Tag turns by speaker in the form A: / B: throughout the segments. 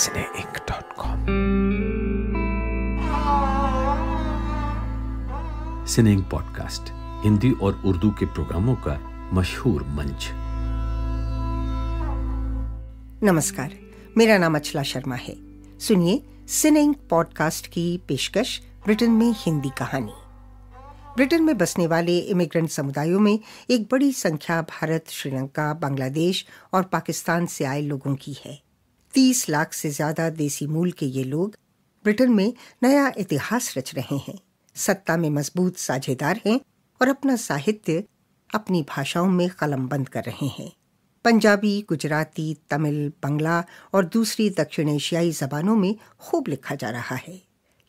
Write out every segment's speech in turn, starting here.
A: सिनेइंक.com सिनेइंक podcast Hindi और उर्दू के प्रोग्रामों का मशहूर मंच
B: नमस्कार मेरा नाम अचला शर्मा है सुनिए सिनेंग पॉडकास्ट की पेशकश ब्रिटेन में हिंदी कहानी ब्रिटेन में बसने वाले इमिग्रेंट समुदायों में एक बड़ी संख्या भारत श्रीलंका बांग्लादेश और पाकिस्तान से आए लोगों की है तीस लाख से ज्यादा देसी मूल के ये लोग ब्रिटेन में नया इतिहास रच रहे हैं सत्ता में मजबूत साझेदार हैं और अपना साहित्य अपनी भाषाओं में कलम बंद कर रहे हैं पंजाबी गुजराती तमिल बंगला और दूसरी दक्षिण एशियाई जबानों में खूब लिखा जा रहा है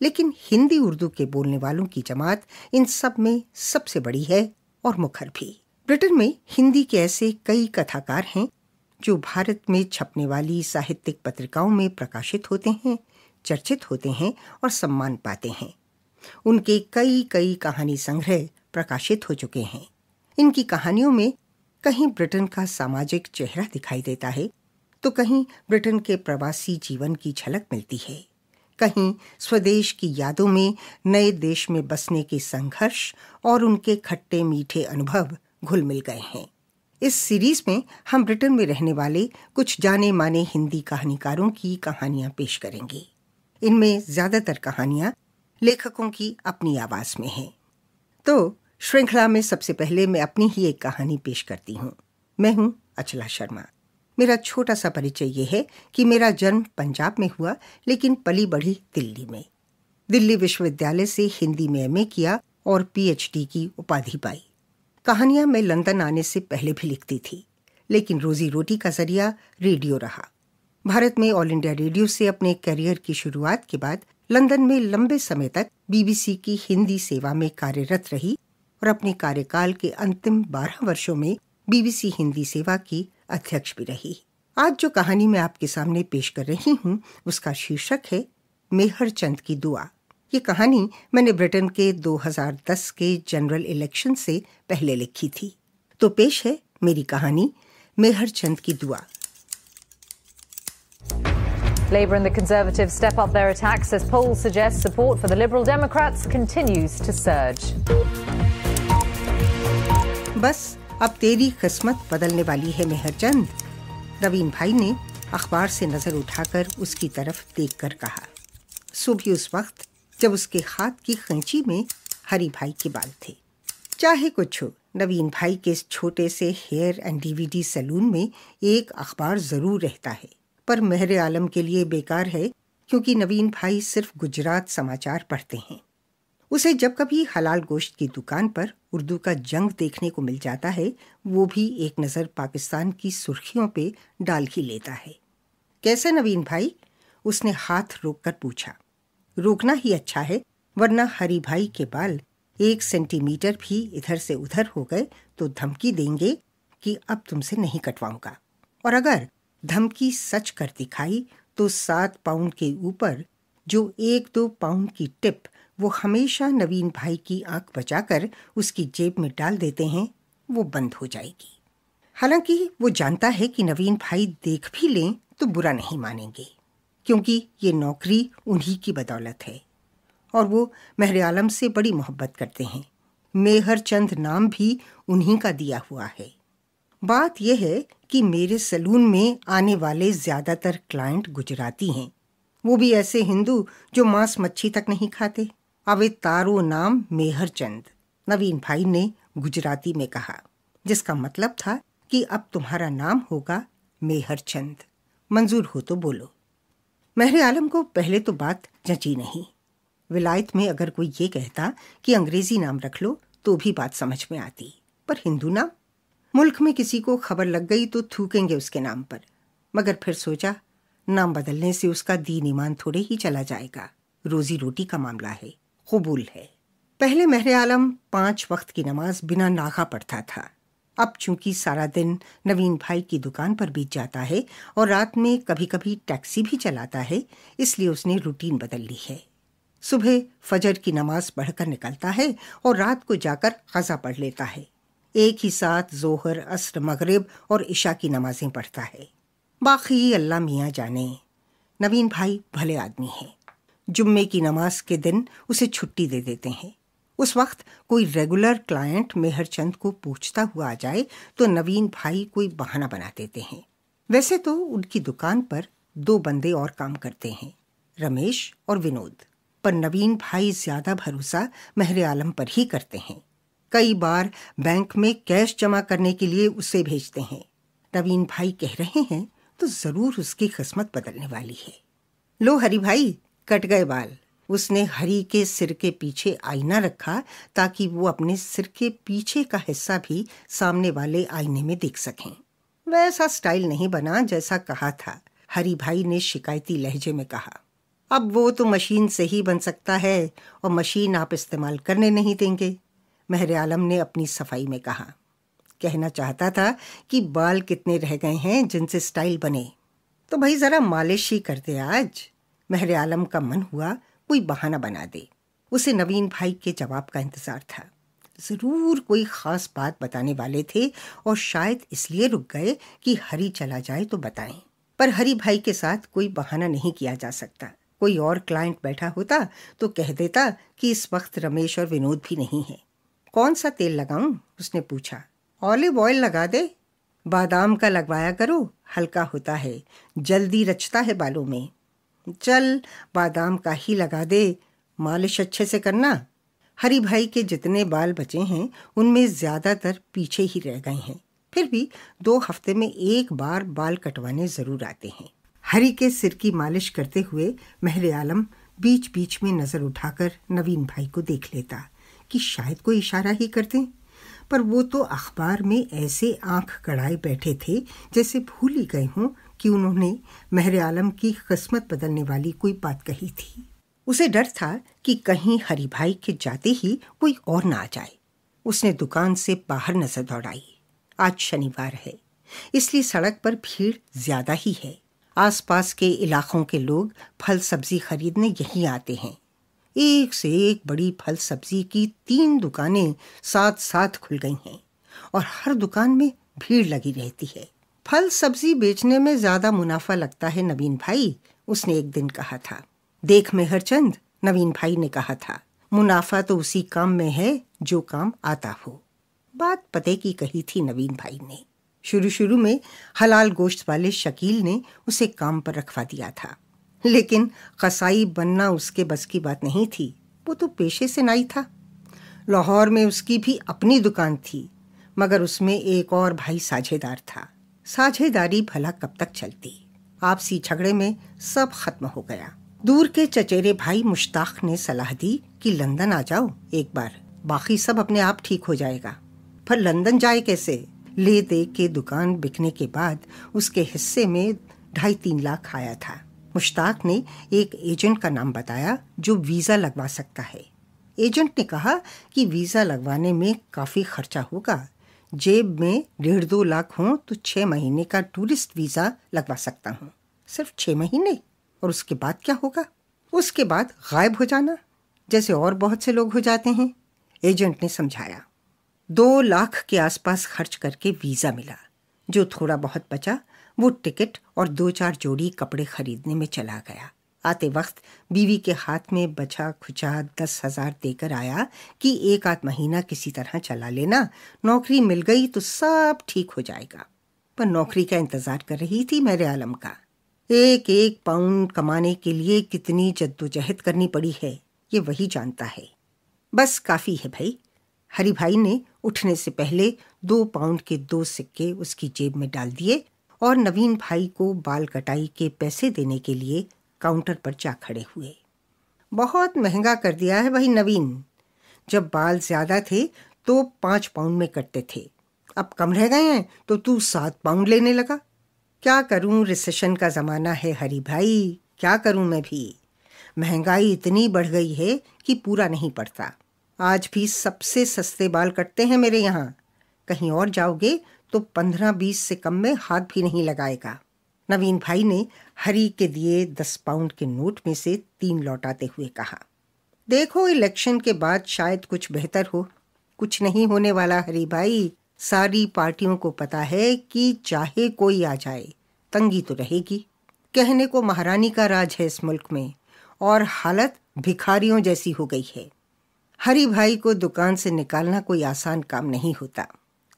B: लेकिन हिंदी उर्दू के बोलने वालों की जमात इन सब में सबसे बड़ी है और मुखर भी ब्रिटेन में हिंदी के ऐसे कई कथाकार हैं जो भारत में छपने वाली साहित्यिक पत्रिकाओं में प्रकाशित होते हैं चर्चित होते हैं और सम्मान पाते हैं उनके कई कई कहानी संग्रह प्रकाशित हो चुके हैं इनकी कहानियों में कहीं ब्रिटेन का सामाजिक चेहरा दिखाई देता है तो कहीं ब्रिटेन के प्रवासी जीवन की झलक मिलती है कहीं स्वदेश की यादों में नए देश में बसने के संघर्ष और उनके खट्टे मीठे अनुभव घुल मिल गए हैं इस सीरीज में हम ब्रिटेन में रहने वाले कुछ जाने माने हिंदी कहानीकारों की कहानियां पेश करेंगे इनमें ज्यादातर कहानियां लेखकों की अपनी आवाज में हैं। तो श्रृंखला में सबसे पहले मैं अपनी ही एक कहानी पेश करती हूँ मैं हूँ अचला शर्मा मेरा छोटा सा परिचय यह है कि मेरा जन्म पंजाब में हुआ लेकिन पली बढ़ी दिल्ली में दिल्ली विश्वविद्यालय से हिंदी में एमए किया और पीएचडी की उपाधि पाई कहानियां मैं लंदन आने से पहले भी लिखती थी लेकिन रोजी रोटी का जरिया रेडियो रहा भारत में ऑल इंडिया रेडियो से अपने करियर की शुरुआत के बाद लंदन में लंबे समय तक बीबीसी की हिंदी सेवा में कार्यरत रही और अपने कार्यकाल के अंतिम बारह वर्षों में बीबीसी हिंदी सेवा की अध्यक्ष भी रही आज जो कहानी मैं आपके सामने पेश कर रही हूँ उसका शीर्षक है मेहर चंद की दुआ ये कहानी मैंने ब्रिटेन के 2010 के जनरल इलेक्शन से पहले लिखी थी तो पेश है मेरी कहानी मेहर चंद की दुआ
A: Labour and the Conservatives step up their attacks as polls suggest support for the Liberal Democrats
B: continues to surge. बस अब तेरी किस्मत बदलने वाली है मेहरचंद रवीन भाई ने अखबार से नजर उठाकर उसकी तरफ देखकर कहा सुबह उस वक्त जब उसके हाथ की खैंची में हरी भाई के बाल थे चाहे कुछ हो नवीन भाई के इस छोटे से हेयर एंड डीवीडी सैलून में एक अखबार ज़रूर रहता है पर मेहर आलम के लिए बेकार है क्योंकि नवीन भाई सिर्फ गुजरात समाचार पढ़ते हैं उसे जब कभी हलाल गोश्त की दुकान पर उर्दू का जंग देखने को मिल जाता है वो भी एक नज़र पाकिस्तान की सुर्खियों पे डाल ही लेता है कैसे नवीन भाई उसने हाथ रोक कर पूछा रोकना ही अच्छा है वरना हरी भाई के बाल एक सेंटीमीटर भी इधर से उधर हो गए तो धमकी देंगे कि अब तुमसे नहीं कटवाऊंगा और अगर धमकी सच कर दिखाई तो सात पाउंड के ऊपर जो एक दो पाउंड की टिप वो हमेशा नवीन भाई की आंख बचाकर उसकी जेब में डाल देते हैं वो बंद हो जाएगी हालांकि वो जानता है कि नवीन भाई देख भी लें तो बुरा नहीं मानेंगे क्योंकि ये नौकरी उन्हीं की बदौलत है और वो महर आलम से बड़ी मोहब्बत करते हैं मेहर चंद नाम भी उन्हीं का दिया हुआ है बात यह है कि मेरे सलून में आने वाले ज़्यादातर क्लाइंट गुजराती हैं वो भी ऐसे हिंदू जो मांस मच्छी तक नहीं खाते अवे तारो नाम मेहर चंद नवीन भाई ने गुजराती में कहा जिसका मतलब था कि अब तुम्हारा नाम होगा मेहर चंद मंजूर हो तो बोलो मेहर आलम को पहले तो बात जची नहीं विलायत में अगर कोई ये कहता कि अंग्रेजी नाम रख लो तो भी बात समझ में आती पर हिंदू नाम मुल्क में किसी को खबर लग गई तो थूकेंगे उसके नाम पर मगर फिर सोचा नाम बदलने से उसका दीन ईमान थोड़े ही चला जाएगा रोजी रोटी का मामला है कबूल है पहले मेहर आलम पांच वक्त की नमाज बिना नाखा पढ़ता था अब चूंकि सारा दिन नवीन भाई की दुकान पर बीत जाता है और रात में कभी कभी टैक्सी भी चलाता है इसलिए उसने रूटीन बदल ली है सुबह फजर की नमाज पढ़कर निकलता है और रात को जाकर खजा पढ़ लेता है एक ही साथ जोहर असर मगरिब और इशा की नमाजें पढ़ता है बाकी अल्लाह मियाँ जाने नवीन भाई भले आदमी हैं जुम्मे की नमाज के दिन उसे छुट्टी दे देते हैं उस वक्त कोई रेगुलर क्लाइंट मेहरचंद को पूछता हुआ आ जाए तो नवीन भाई कोई बहाना बना देते हैं वैसे तो उनकी दुकान पर दो बंदे और काम करते हैं रमेश और विनोद पर नवीन भाई ज्यादा भरोसा मेहर आलम पर ही करते हैं कई बार बैंक में कैश जमा करने के लिए उसे भेजते हैं नवीन भाई कह रहे हैं तो जरूर उसकी किस्मत बदलने वाली है लो हरी भाई कट गए बाल उसने हरी के सिर के पीछे आईना रखा ताकि वो अपने सिर के पीछे का हिस्सा भी सामने वाले आईने में देख सकें वैसा स्टाइल नहीं बना जैसा कहा था हरी भाई ने शिकायती लहजे में कहा अब वो तो मशीन से ही बन सकता है और मशीन आप इस्तेमाल करने नहीं देंगे मेहर आलम ने अपनी सफाई में कहा कहना चाहता था कि बाल कितने रह गए हैं जिनसे स्टाइल बने तो भाई ज़रा मालिश ही कर दे आज मेहर आलम का मन हुआ कोई बहाना बना दे उसे नवीन भाई के जवाब का इंतजार था ज़रूर कोई ख़ास बात बताने वाले थे और शायद इसलिए रुक गए कि हरी चला जाए तो बताएं पर हरी भाई के साथ कोई बहाना नहीं किया जा सकता कोई और क्लाइंट बैठा होता तो कह देता कि इस वक्त रमेश और विनोद भी नहीं है कौन सा तेल लगाऊं उसने पूछा ऑलिव ऑयल लगा दे बादाम का लगवाया करो हल्का होता है जल्दी रचता है बालों में चल बादाम का ही लगा दे मालिश अच्छे से करना हरी भाई के जितने बाल बचे हैं उनमें ज़्यादातर पीछे ही रह गए हैं फिर भी दो हफ्ते में एक बार बाल कटवाने ज़रूर आते हैं हरी के सिर की मालिश करते हुए महल आलम बीच बीच में नज़र उठाकर नवीन भाई को देख लेता कि शायद कोई इशारा ही करते पर वो तो अखबार में ऐसे आंख कड़ाए बैठे थे जैसे भूल ही गए हों कि उन्होंने महर आलम की किस्मत बदलने वाली कोई बात कही थी उसे डर था कि कहीं हरी भाई के जाते ही कोई और ना आ जाए उसने दुकान से बाहर नजर दौड़ाई आज शनिवार है इसलिए सड़क पर भीड़ ज्यादा ही है आसपास के इलाकों के लोग फल सब्जी खरीदने यहीं आते हैं एक से एक बड़ी फल सब्जी की तीन दुकानें साथ साथ खुल गई हैं और हर दुकान में भीड़ लगी रहती है फल सब्जी बेचने में ज्यादा मुनाफा लगता है नवीन भाई उसने एक दिन कहा था देख मेहरचंद नवीन भाई ने कहा था मुनाफा तो उसी काम में है जो काम आता हो बात पते की कही थी नवीन भाई ने शुरू शुरू में हलाल गोश्त वाले शकील ने उसे काम पर रखवा दिया था लेकिन कसाई बनना उसके बस की बात नहीं थी वो तो पेशे से नाई था लाहौर में उसकी भी अपनी दुकान थी मगर उसमें एक और भाई साझेदार था साझेदारी भला कब तक चलती आपसी झगड़े में सब खत्म हो गया दूर के चचेरे भाई मुश्ताक ने सलाह दी कि लंदन आ जाओ एक बार बाकी सब अपने आप ठीक हो जाएगा पर लंदन जाए कैसे ले दे के दुकान बिकने के बाद उसके हिस्से में ढाई तीन लाख आया था मुश्ताक ने एक एजेंट का नाम बताया जो वीज़ा लगवा सकता है एजेंट ने कहा कि वीज़ा लगवाने में काफ़ी खर्चा होगा जेब में डेढ़ दो लाख हों तो छः महीने का टूरिस्ट वीज़ा लगवा सकता हूँ सिर्फ छः महीने और उसके बाद क्या होगा उसके बाद गायब हो जाना जैसे और बहुत से लोग हो जाते हैं एजेंट ने समझाया दो लाख के आसपास खर्च करके वीज़ा मिला जो थोड़ा बहुत बचा वो टिकट और दो चार जोड़ी कपड़े खरीदने में चला गया आते वक्त बीवी के हाथ में बचा खुचा दस हजार देकर आया कि एक आध महीना किसी तरह चला लेना नौकरी मिल गई तो सब ठीक हो जाएगा पर नौकरी का इंतजार कर रही थी मेरे आलम का एक एक पाउंड कमाने के लिए कितनी जद्दोजहद करनी पड़ी है ये वही जानता है बस काफ़ी है भाई हरी भाई ने उठने से पहले दो पाउंड के दो सिक्के उसकी जेब में डाल दिए और नवीन भाई को बाल कटाई के पैसे देने के लिए काउंटर पर जा खड़े हुए बहुत महंगा कर दिया है भाई नवीन जब बाल ज़्यादा थे तो पाँच पाउंड में कटते थे अब कम रह गए हैं तो तू सात पाउंड लेने लगा क्या करूं रिसेशन का ज़माना है हरी भाई क्या करूं मैं भी महंगाई इतनी बढ़ गई है कि पूरा नहीं पड़ता आज भी सबसे सस्ते बाल कटते हैं मेरे यहाँ कहीं और जाओगे तो पंद्रह बीस से कम में हाथ भी नहीं लगाएगा नवीन भाई ने हरी के दिए दस पाउंड के नोट में से तीन लौटाते हुए कहा देखो इलेक्शन के बाद शायद कुछ बेहतर हो कुछ नहीं होने वाला हरी भाई सारी पार्टियों को पता है कि चाहे कोई आ जाए तंगी तो रहेगी कहने को महारानी का राज है इस मुल्क में और हालत भिखारियों जैसी हो गई है हरी भाई को दुकान से निकालना कोई आसान काम नहीं होता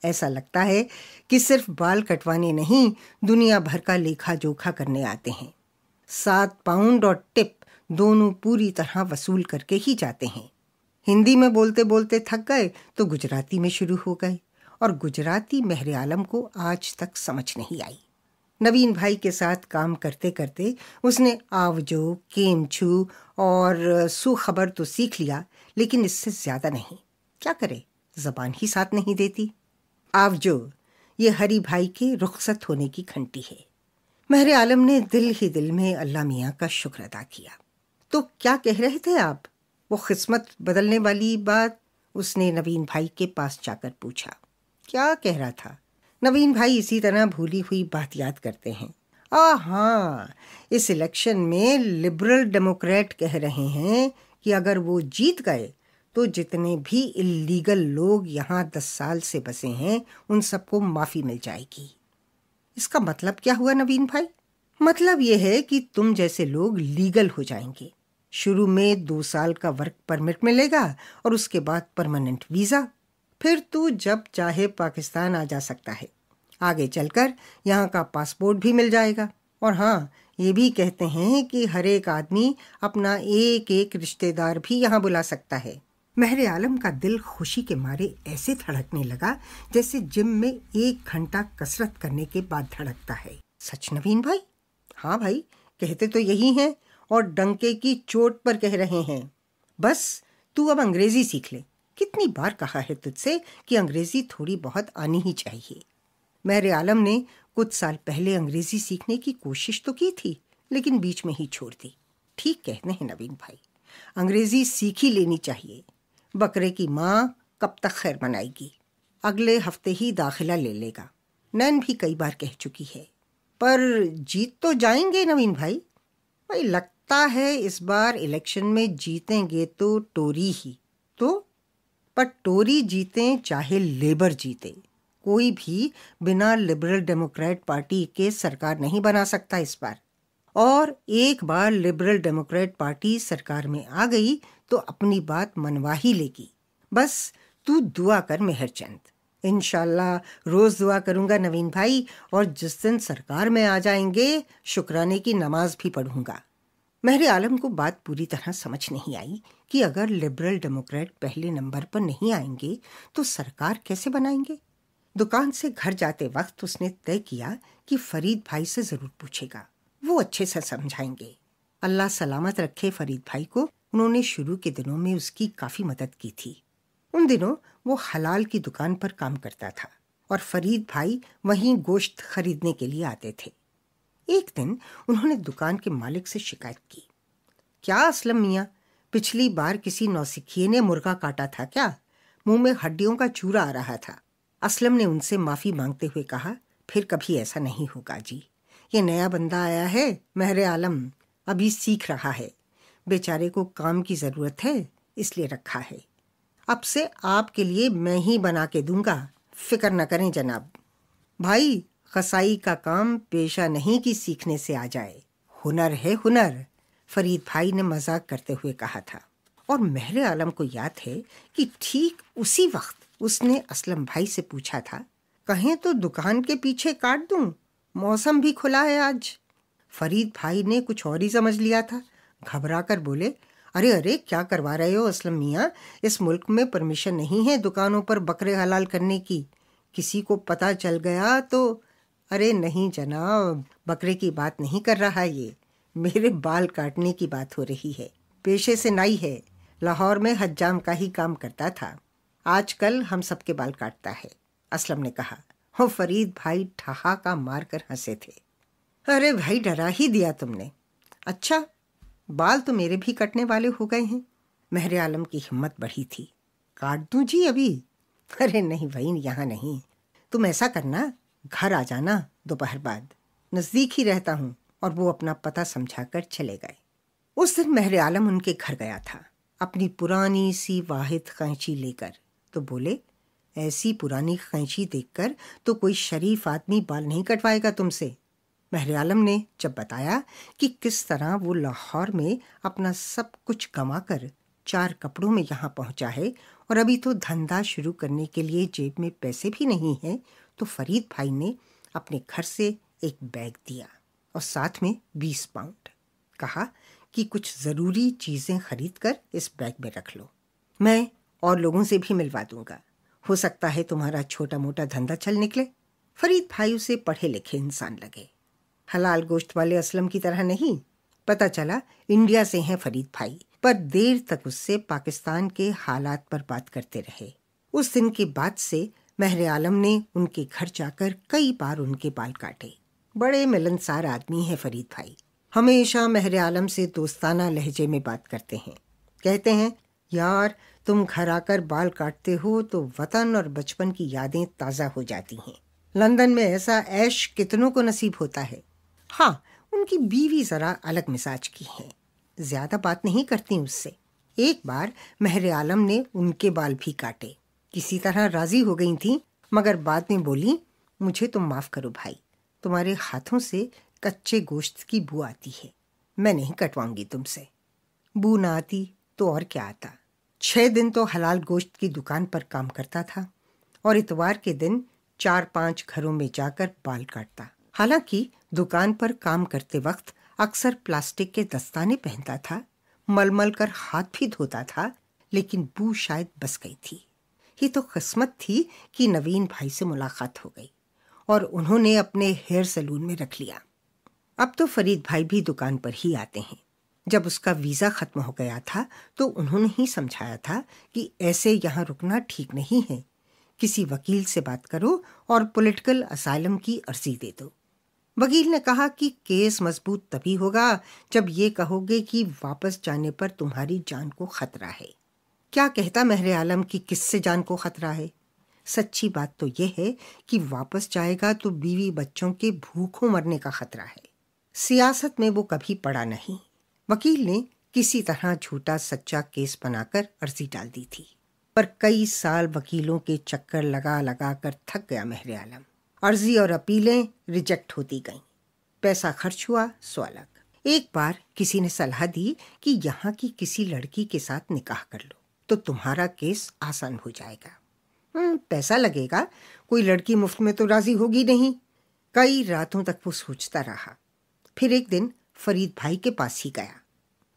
B: ऐसा लगता है कि सिर्फ बाल कटवाने नहीं दुनिया भर का लेखा जोखा करने आते हैं सात पाउंड और टिप दोनों पूरी तरह वसूल करके ही जाते हैं हिंदी में बोलते बोलते थक गए तो गुजराती में शुरू हो गए और गुजराती मेहर आलम को आज तक समझ नहीं आई नवीन भाई के साथ काम करते करते उसने आवजो केम छू और सुखबर तो सीख लिया लेकिन इससे ज़्यादा नहीं क्या करे जबान ही साथ नहीं देती आवजो ये हरी भाई के रुखसत होने की घंटी है महरे आलम ने दिल ही दिल में अल्लाह मियाँ का शुक्र अदा किया तो क्या कह रहे थे आप वो किस्मत बदलने वाली बात उसने नवीन भाई के पास जाकर पूछा क्या कह रहा था नवीन भाई इसी तरह भूली हुई बात याद करते हैं आ हाँ इस इलेक्शन में लिबरल डेमोक्रेट कह रहे हैं कि अगर वो जीत गए तो जितने भी इलीगल लोग यहाँ दस साल से बसे हैं उन सबको माफ़ी मिल जाएगी इसका मतलब क्या हुआ नवीन भाई मतलब यह है कि तुम जैसे लोग लीगल हो जाएंगे शुरू में दो साल का वर्क परमिट मिलेगा और उसके बाद परमानेंट वीज़ा फिर तू जब चाहे पाकिस्तान आ जा सकता है आगे चलकर यहाँ का पासपोर्ट भी मिल जाएगा और हाँ ये भी कहते हैं कि हर एक आदमी अपना एक एक रिश्तेदार भी यहाँ बुला सकता है महरे आलम का दिल खुशी के मारे ऐसे धड़कने लगा जैसे जिम में एक घंटा कसरत करने के बाद धड़कता है सच नवीन भाई हाँ भाई कहते तो यही हैं और डंके की चोट पर कह रहे हैं बस तू अब अंग्रेजी सीख ले कितनी बार कहा है तुझसे कि अंग्रेजी थोड़ी बहुत आनी ही चाहिए महर आलम ने कुछ साल पहले अंग्रेजी सीखने की कोशिश तो की थी लेकिन बीच में ही छोड़ दी ठीक कहते हैं नवीन भाई अंग्रेजी सीख ही लेनी चाहिए बकरे की माँ कब तक खैर मनाएगी अगले हफ्ते ही दाखिला ले लेगा नैन भी कई बार कह चुकी है पर जीत तो जाएंगे नवीन भाई भाई लगता है इस बार इलेक्शन में जीतेंगे तो टोरी ही तो पर टोरी जीते चाहे लेबर जीते कोई भी बिना लिबरल डेमोक्रेट पार्टी के सरकार नहीं बना सकता इस बार और एक बार लिबरल डेमोक्रेट पार्टी सरकार में आ गई तो अपनी बात मनवा ही लेगी बस तू दुआ कर मेहरचंद इनशाला रोज़ दुआ करूंगा नवीन भाई और जिस दिन सरकार में आ जाएंगे शुक्राने की नमाज भी पढ़ूंगा मेहर आलम को बात पूरी तरह समझ नहीं आई कि अगर लिबरल डेमोक्रेट पहले नंबर पर नहीं आएंगे तो सरकार कैसे बनाएंगे दुकान से घर जाते वक्त उसने तय किया कि फरीद भाई से ज़रूर पूछेगा वो अच्छे से समझाएंगे अल्लाह सलामत रखे फरीद भाई को उन्होंने शुरू के दिनों में उसकी काफ़ी मदद की थी उन दिनों वो हलाल की दुकान पर काम करता था और फरीद भाई वहीं गोश्त खरीदने के लिए आते थे एक दिन उन्होंने दुकान के मालिक से शिकायत की क्या असलम मियाँ पिछली बार किसी नौसिखिए ने मुर्गा काटा था क्या मुंह में हड्डियों का चूरा आ रहा था असलम ने उनसे माफ़ी मांगते हुए कहा फिर कभी ऐसा नहीं होगा जी ये नया बंदा आया है महर आलम अभी सीख रहा है बेचारे को काम की ज़रूरत है इसलिए रखा है अब से आपके लिए मैं ही बना के दूंगा फिक्र न करें जनाब भाई कसाई का काम पेशा नहीं कि सीखने से आ जाए हुनर है हुनर फरीद भाई ने मजाक करते हुए कहा था और मेहरे आलम को याद है कि ठीक उसी वक्त उसने असलम भाई से पूछा था कहें तो दुकान के पीछे काट दूं मौसम भी खुला है आज फरीद भाई ने कुछ और ही समझ लिया था घबरा कर बोले अरे अरे क्या करवा रहे हो असलम मियाँ इस मुल्क में परमिशन नहीं है दुकानों पर बकरे हलाल करने की किसी को पता चल गया तो अरे नहीं जनाब बकरे की बात नहीं कर रहा ये मेरे बाल काटने की बात हो रही है पेशे से नाई है लाहौर में हजाम का ही काम करता था आजकल हम सबके बाल काटता है असलम ने कहा हो फरीद भाई ठहाका मार कर हंसे थे अरे भाई डरा ही दिया तुमने अच्छा बाल तो मेरे भी कटने वाले हो गए हैं महर आलम की हिम्मत बढ़ी थी काट दूं जी अभी अरे नहीं भाई यहाँ नहीं तुम ऐसा करना घर आ जाना दोपहर बाद नज़दीक ही रहता हूँ और वो अपना पता समझा कर चले गए उस दिन महर आलम उनके घर गया था अपनी पुरानी सी वाहिद कैंची लेकर तो बोले ऐसी पुरानी कैंची देखकर तो कोई शरीफ आदमी बाल नहीं कटवाएगा तुमसे महर आलम ने जब बताया कि किस तरह वो लाहौर में अपना सब कुछ गंवा कर चार कपड़ों में यहाँ पहुँचा है और अभी तो धंधा शुरू करने के लिए जेब में पैसे भी नहीं हैं तो फरीद भाई ने अपने घर से एक बैग दिया और साथ में बीस पाउंड कहा कि कुछ ज़रूरी चीज़ें खरीद कर इस बैग में रख लो मैं और लोगों से भी मिलवा दूंगा हो सकता है तुम्हारा छोटा मोटा धंधा चल निकले फरीद भाई उसे पढ़े लिखे इंसान लगे हलाल गोश्त वाले असलम की तरह नहीं पता चला इंडिया से हैं फरीद भाई पर देर तक उससे पाकिस्तान के हालात पर बात करते रहे उस दिन के बाद से महरे आलम ने उनके घर जाकर कई बार उनके बाल काटे बड़े मिलनसार आदमी है फरीद भाई हमेशा महरे आलम से दोस्ताना लहजे में बात करते हैं कहते हैं यार तुम घर आकर बाल काटते हो तो वतन और बचपन की यादें ताज़ा हो जाती हैं लंदन में ऐसा ऐश कितनों को नसीब होता है हाँ उनकी बीवी ज़रा अलग मिजाज की है ज़्यादा बात नहीं करती उससे एक बार महर आलम ने उनके बाल भी काटे किसी तरह राज़ी हो गई थी मगर बाद में बोली मुझे तुम तो माफ़ करो भाई तुम्हारे हाथों से कच्चे गोश्त की बू आती है मैं नहीं कटवाऊंगी तुमसे बू ना आती तो और क्या आता छह दिन तो हलाल गोश्त की दुकान पर काम करता था और इतवार के दिन चार पांच घरों में जाकर बाल काटता हालांकि दुकान पर काम करते वक्त अक्सर प्लास्टिक के दस्ताने पहनता था मलमल कर हाथ भी धोता था लेकिन बू शायद बस गई थी ये तो किस्मत थी कि नवीन भाई से मुलाकात हो गई और उन्होंने अपने हेयर सैलून में रख लिया अब तो फरीद भाई भी दुकान पर ही आते हैं जब उसका वीज़ा ख़त्म हो गया था तो उन्होंने ही समझाया था कि ऐसे यहाँ रुकना ठीक नहीं है किसी वकील से बात करो और पॉलिटिकल असाइलम की अर्जी दे दो वकील ने कहा कि केस मजबूत तभी होगा जब ये कहोगे कि वापस जाने पर तुम्हारी जान को खतरा है क्या कहता महर आलम कि किससे जान को खतरा है सच्ची बात तो यह है कि वापस जाएगा तो बीवी बच्चों के भूखों मरने का खतरा है सियासत में वो कभी पड़ा नहीं वकील ने किसी तरह झूठा सच्चा केस बनाकर अर्जी डाल दी थी पर कई साल वकीलों के चक्कर लगा लगा कर थक गया महर आलम अर्जी और अपीलें रिजेक्ट होती गईं पैसा खर्च हुआ सो अलग एक बार किसी ने सलाह दी कि यहाँ की किसी लड़की के साथ निकाह कर लो तो तुम्हारा केस आसान हो जाएगा हम्म, पैसा लगेगा कोई लड़की मुफ्त में तो राजी होगी नहीं कई रातों तक वो सोचता रहा फिर एक दिन फरीद भाई के पास ही गया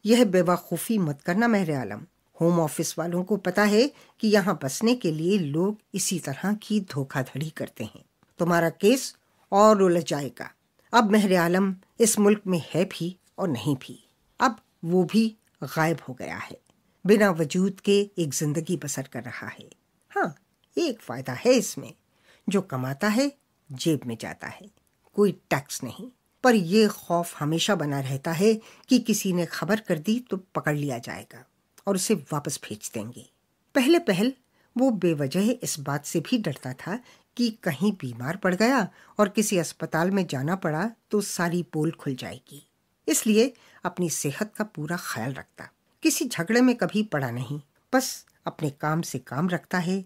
B: यह बेवाखूफी मत करना महर आलम होम ऑफिस वालों को पता है कि यहाँ बसने के लिए लोग इसी तरह की धोखाधड़ी करते हैं तुम्हारा केस और उलझ जाएगा अब महर आलम इस मुल्क में है भी और नहीं भी अब वो भी गायब हो गया है बिना वजूद के एक ज़िंदगी बसर कर रहा है हाँ एक फ़ायदा है इसमें जो कमाता है जेब में जाता है कोई टैक्स नहीं पर यह खौफ हमेशा बना रहता है कि किसी ने खबर कर दी तो पकड़ लिया जाएगा और उसे वापस भेज देंगे पहले पहल वो बेवजह इस बात से भी डरता था कि कहीं बीमार पड़ गया और किसी अस्पताल में जाना पड़ा तो सारी पोल खुल जाएगी इसलिए अपनी सेहत का पूरा ख्याल रखता किसी झगड़े में कभी पड़ा नहीं बस अपने काम से काम रखता है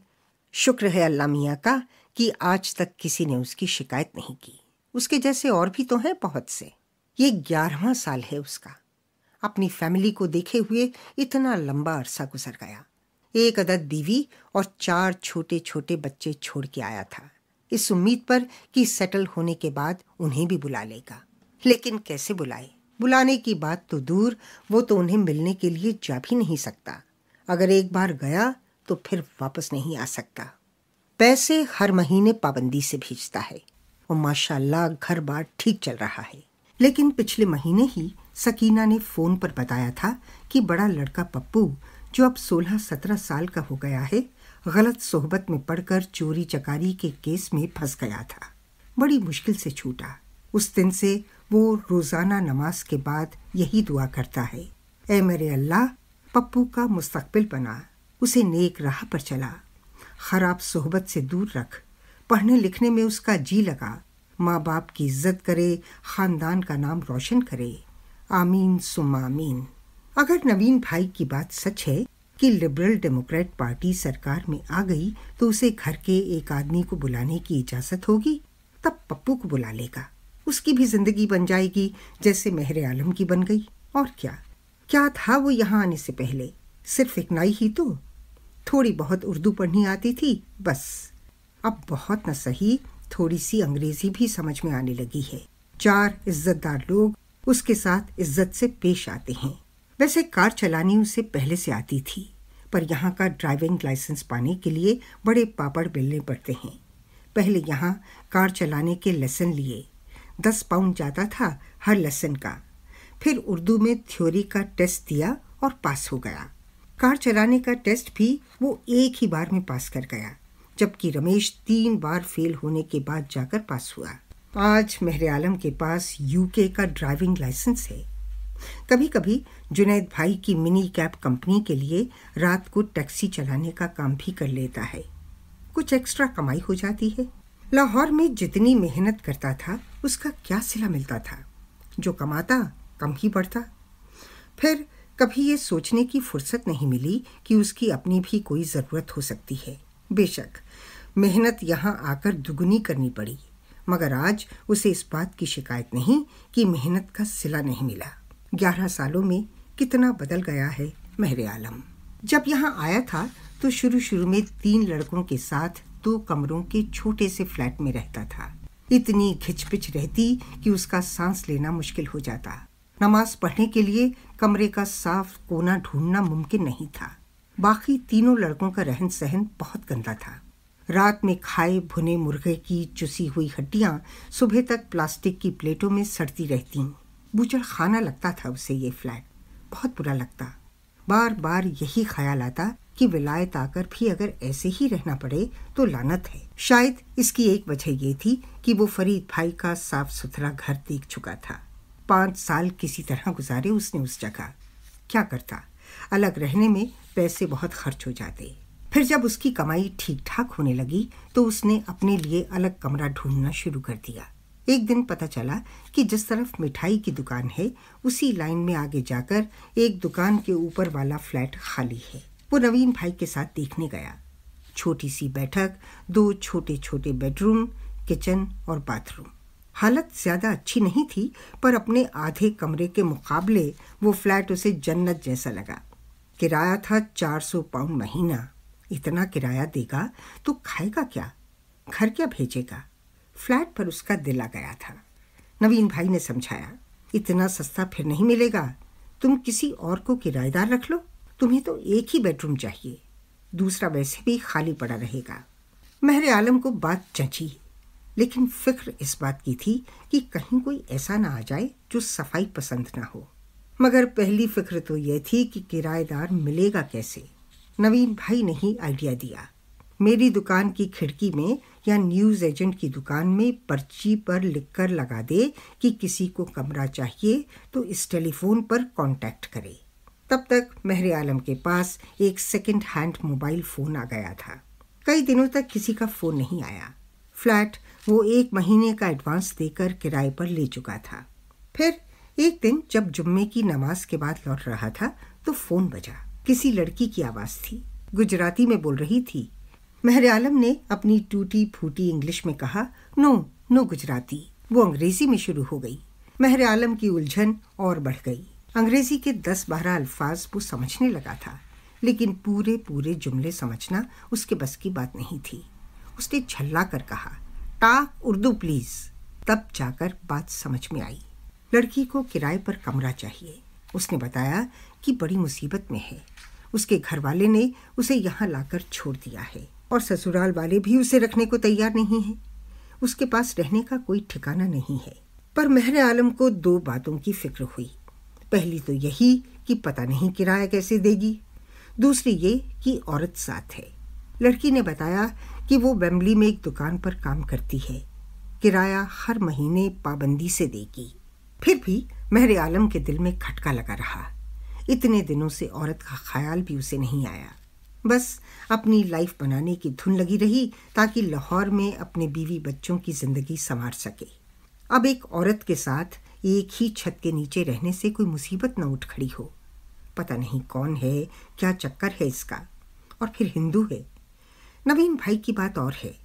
B: शुक्र है अल्लाह मियाँ का कि आज तक किसी ने उसकी शिकायत नहीं की उसके जैसे और भी तो हैं बहुत से ये ग्यारहवा साल है उसका अपनी फैमिली को देखे हुए इतना लंबा अरसा गुजर गया एक अदद दीवी और चार छोटे छोटे बच्चे छोड़ के आया था इस उम्मीद पर कि सेटल होने के बाद उन्हें भी बुला लेगा लेकिन कैसे बुलाए बुलाने की बात तो दूर वो तो उन्हें मिलने के लिए जा भी नहीं सकता अगर एक बार गया तो फिर वापस नहीं आ सकता पैसे हर महीने पाबंदी से भेजता है और माशाल्लाह घर बार ठीक चल रहा है लेकिन पिछले महीने ही सकीना ने फ़ोन पर बताया था कि बड़ा लड़का पप्पू जो अब 16-17 साल का हो गया है गलत सोहबत में पड़कर चोरी चकारी के केस में फंस गया था बड़ी मुश्किल से छूटा उस दिन से वो रोज़ाना नमाज के बाद यही दुआ करता है ए मेरे अल्लाह पप्पू का मुस्तकबिल बना उसे नेक राह पर चला खराब सोहबत से दूर रख पढ़ने लिखने में उसका जी लगा माँ बाप की इज्जत करे ख़ानदान का नाम रोशन करे आमीन सुमामीन अगर नवीन भाई की बात सच है कि लिबरल डेमोक्रेट पार्टी सरकार में आ गई तो उसे घर के एक आदमी को बुलाने की इजाजत होगी तब पप्पू को बुला लेगा उसकी भी जिंदगी बन जाएगी जैसे मेहर आलम की बन गई और क्या क्या था वो यहाँ आने से पहले सिर्फ एक नाई ही तो थोड़ी बहुत उर्दू पढ़नी आती थी बस अब बहुत न सही थोड़ी सी अंग्रेजी भी समझ में आने लगी है चार इज्जतदार लोग उसके साथ इज्जत से पेश आते हैं वैसे कार चलानी उसे पहले से आती थी पर यहाँ का ड्राइविंग लाइसेंस पाने के लिए बड़े पापड़ बेलने पड़ते हैं पहले यहाँ कार चलाने के लेसन लिए दस पाउंड जाता था हर लेसन का फिर उर्दू में थ्योरी का टेस्ट दिया और पास हो गया कार चलाने का टेस्ट भी वो एक ही बार में पास कर गया जबकि रमेश तीन बार फेल होने के बाद जाकर पास हुआ आज मेहर आलम के पास यूके का ड्राइविंग लाइसेंस है कभी कभी जुनैद भाई की मिनी कैब कंपनी के लिए रात को टैक्सी चलाने का काम भी कर लेता है कुछ एक्स्ट्रा कमाई हो जाती है लाहौर में जितनी मेहनत करता था उसका क्या सिला मिलता था जो कमाता कम ही बढ़ता फिर कभी ये सोचने की फुर्सत नहीं मिली कि उसकी अपनी भी कोई ज़रूरत हो सकती है बेशक मेहनत यहाँ आकर दुगुनी करनी पड़ी मगर आज उसे इस बात की शिकायत नहीं कि मेहनत का सिला नहीं मिला ग्यारह सालों में कितना बदल गया है महर आलम जब यहाँ आया था तो शुरू शुरू में तीन लड़कों के साथ दो कमरों के छोटे से फ्लैट में रहता था इतनी घिचपिच रहती कि उसका सांस लेना मुश्किल हो जाता नमाज पढ़ने के लिए कमरे का साफ कोना ढूंढना मुमकिन नहीं था बाकी तीनों लड़कों का रहन सहन बहुत गंदा था रात में खाए भुने मुर्गे की चुसी हुई हड्डियाँ सुबह तक प्लास्टिक की प्लेटों में सड़ती रहतीं बूचड़ खाना लगता था उसे ये फ्लैट बहुत बुरा लगता बार बार यही ख्याल आता कि विलायत आकर भी अगर ऐसे ही रहना पड़े तो लानत है शायद इसकी एक वजह ये थी कि वो फरीद भाई का साफ सुथरा घर देख चुका था पाँच साल किसी तरह गुजारे उसने उस जगह क्या करता अलग रहने में पैसे बहुत खर्च हो जाते फिर जब उसकी कमाई ठीक ठाक होने लगी तो उसने अपने लिए अलग कमरा ढूंढना शुरू कर दिया एक दिन पता चला कि जिस तरफ मिठाई की दुकान है उसी लाइन में आगे जाकर एक दुकान के ऊपर वाला फ्लैट खाली है वो नवीन भाई के साथ देखने गया छोटी सी बैठक दो छोटे छोटे बेडरूम किचन और बाथरूम हालत ज़्यादा अच्छी नहीं थी पर अपने आधे कमरे के मुकाबले वो फ्लैट उसे जन्नत जैसा लगा किराया था चार सौ पाउंड महीना इतना किराया देगा तो खाएगा क्या घर क्या भेजेगा फ्लैट पर उसका दिला गया था नवीन भाई ने समझाया इतना सस्ता फिर नहीं मिलेगा तुम किसी और को किराएदार रख लो तुम्हें तो एक ही बेडरूम चाहिए दूसरा वैसे भी खाली पड़ा रहेगा महर आलम को बात चची लेकिन फिक्र इस बात की थी कि कहीं कोई ऐसा ना आ जाए जो सफाई पसंद ना हो मगर पहली फिक्र तो यह थी कि किराएदार मिलेगा कैसे नवीन भाई ने ही आइडिया दिया मेरी दुकान की खिड़की में या न्यूज़ एजेंट की दुकान में पर्ची पर लिखकर लगा दे कि किसी को कमरा चाहिए तो इस टेलीफोन पर कांटेक्ट करे तब तक मेहर आलम के पास एक सेकंड हैंड मोबाइल फ़ोन आ गया था कई दिनों तक किसी का फ़ोन नहीं आया फ्लैट वो एक महीने का एडवांस देकर किराए पर ले चुका था फिर एक दिन जब जुम्मे की नमाज के बाद लौट रहा था तो फ़ोन बजा किसी लड़की की आवाज़ थी गुजराती में बोल रही थी महर आलम ने अपनी टूटी फूटी इंग्लिश में कहा नो नो गुजराती वो अंग्रेजी में शुरू हो गई महर आलम की उलझन और बढ़ गई अंग्रेजी के दस बारह अल्फाज वो समझने लगा था लेकिन पूरे पूरे जुमले समझना उसके बस की बात नहीं थी उसने छल्ला कर कहा टा उर्दू प्लीज तब जाकर बात समझ में आई लड़की को किराए पर कमरा चाहिए उसने बताया कि बड़ी मुसीबत में है उसके घर वाले ने उसे यहाँ लाकर छोड़ दिया है और ससुराल वाले भी उसे रखने को तैयार नहीं है उसके पास रहने का कोई ठिकाना नहीं है पर महर आलम को दो बातों की फिक्र हुई पहली तो यही कि पता नहीं किराया कैसे देगी दूसरी ये कि औरत साथ है लड़की ने बताया कि वो बेम्बली में एक दुकान पर काम करती है किराया हर महीने पाबंदी से देगी फिर भी महर आलम के दिल में खटका लगा रहा इतने दिनों से औरत का ख्याल भी उसे नहीं आया बस अपनी लाइफ बनाने की धुन लगी रही ताकि लाहौर में अपने बीवी बच्चों की ज़िंदगी संवार सके अब एक औरत के साथ एक ही छत के नीचे रहने से कोई मुसीबत न उठ खड़ी हो पता नहीं कौन है क्या चक्कर है इसका और फिर हिंदू है नवीन भाई की बात और है